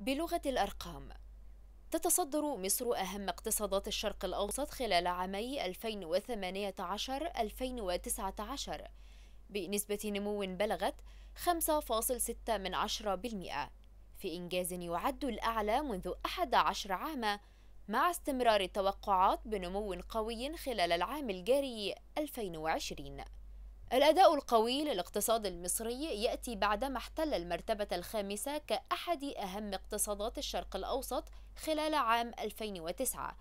بلغة الأرقام تتصدر مصر أهم اقتصادات الشرق الأوسط خلال عامي 2018-2019 بنسبة نمو بلغت 5.6 من في إنجاز يعد الأعلى منذ 11 عاما مع استمرار التوقعات بنمو قوي خلال العام الجاري 2020 الأداء القوي للاقتصاد المصري يأتي بعدما احتل المرتبة الخامسة كأحد أهم اقتصادات الشرق الأوسط خلال عام 2009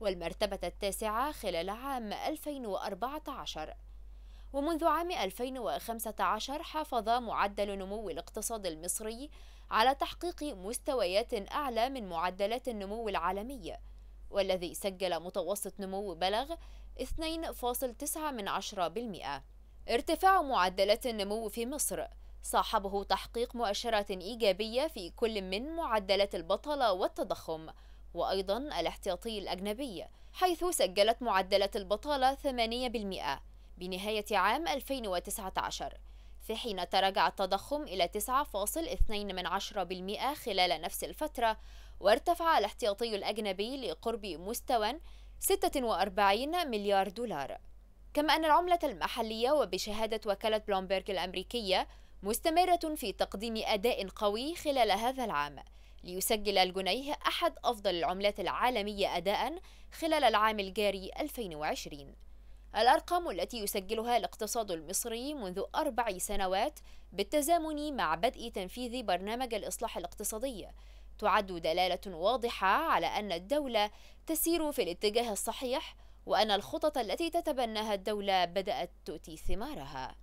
والمرتبة التاسعة خلال عام 2014 ومنذ عام 2015 حافظ معدل نمو الاقتصاد المصري على تحقيق مستويات أعلى من معدلات النمو العالمية والذي سجل متوسط نمو بلغ 2.9% ارتفاع معدلات النمو في مصر صاحبه تحقيق مؤشرات إيجابية في كل من معدلات البطالة والتضخم وأيضا الاحتياطي الأجنبي حيث سجلت معدلات البطالة 8% بنهاية عام 2019 في حين تراجع التضخم إلى 9.2% خلال نفس الفترة وارتفع الاحتياطي الأجنبي لقرب مستوى 46 مليار دولار كما أن العملة المحلية وبشهادة وكالة بلومبرغ الأمريكية مستمرة في تقديم أداء قوي خلال هذا العام ليسجل الجنيه أحد أفضل العملات العالمية أداءً خلال العام الجاري 2020 الأرقام التي يسجلها الاقتصاد المصري منذ أربع سنوات بالتزامن مع بدء تنفيذ برنامج الإصلاح الاقتصادي تعد دلالة واضحة على أن الدولة تسير في الاتجاه الصحيح وأن الخطط التي تتبناها الدولة بدأت تؤتي ثمارها